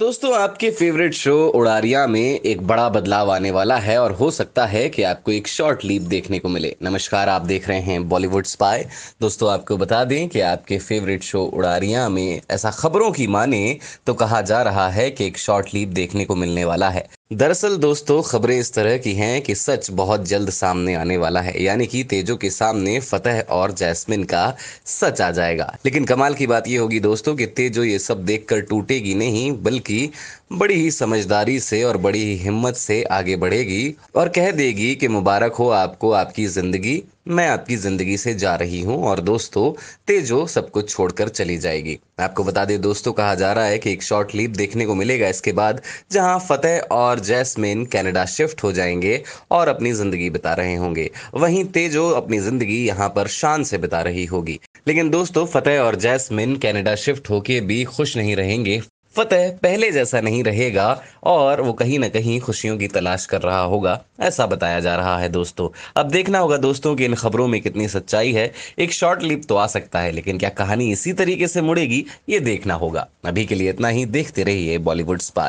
दोस्तों आपके favourite show उड़ारिया में एक बड़ा बदलाव आने वाला है और हो सकता है कि आपको एक शॉर्ट लीप देखने को मिले नमस्कार आप देख रहे हैं बॉलीवुड स्पाई दोस्तों आपको बता दें कि आपके फेवरेट शो उड़ारिया में ऐसा खबरों की माने तो कहा जा रहा है कि एक शॉर्ट लीप देखने को मिलने वाला है दरअसल दोस्तों खबरें इस तरह की हैं कि सच बहुत जल्द सामने आने वाला है यानी कि तेजो के सामने फतेह और जैस्मिन का सच आ जाएगा लेकिन कमाल की बात यह होगी दोस्तों कि तेजो ये सब देखकर टूटेगी नहीं बल्कि बड़ी ही समझदारी से और बड़ी ही हिम्मत से आगे बढ़ेगी और कह देगी कि मुबारक हो आपको आपकी ज़िंदगी मैं आपकी ज़िंदगी से जा रही हूँ और दोस्तों तेजो सब कुछ छोड़कर चली जाएगी आपको बता दें दोस्तों कहा जा रहा है कि एक शॉर्ट लीप देखने को मिलेगा इसके बाद जहां फतेह और जैसमिन कनाडा शिफ्ट हो जाएंगे और अपनी ज़िंदगी बिता रहे होंगे वहीं तेजो अपनी ज़िंदगी यहाँ पर शान से बिता रही होगी लेकिन दोस्तों फतेह और जैसमिन कनाडा शिफ्ट होके भी खुश नहीं रहेंगे फतेह पहले जैसा नहीं रहेगा और वो कहीं ना कहीं खुशियों की तलाश कर रहा होगा ऐसा बताया जा रहा है दोस्तों अब देखना होगा दोस्तों कि इन खबरों में कितनी सच्चाई है एक शॉर्ट लिप तो आ सकता है लेकिन क्या कहानी इसी तरीके से मुड़ेगी ये देखना होगा अभी के लिए इतना ही देखते रहिए बॉलीवुड स्पाई